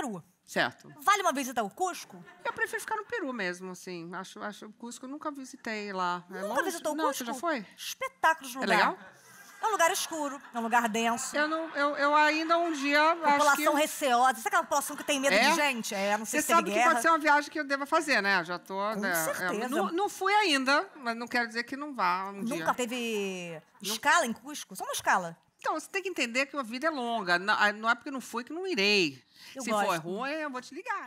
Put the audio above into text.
Peru. Certo. Vale uma visita ao Cusco? Eu prefiro ficar no Peru mesmo, assim. Acho, acho o Cusco, eu nunca visitei lá. É nunca longe? visitou o Cusco? Não, você já foi? Espetáculo de lugar. É legal? É um lugar escuro, é um lugar denso. Eu, não, eu, eu ainda um dia. População eu... receosa. Sabe aquela população que tem medo é? de gente? É, não sei Você se sabe que guerra. pode ser uma viagem que eu deva fazer, né? Já tô. Com né? É, certeza. É, não, não, fui ainda, mas não quero dizer que não vá. Um Nunca dia. teve escala em Cusco? Só uma escala. Então, você tem que entender que a vida é longa. Não, ah, é porque não fui que não irei. Eu Se gosto. for ruim, eu vou te ligar.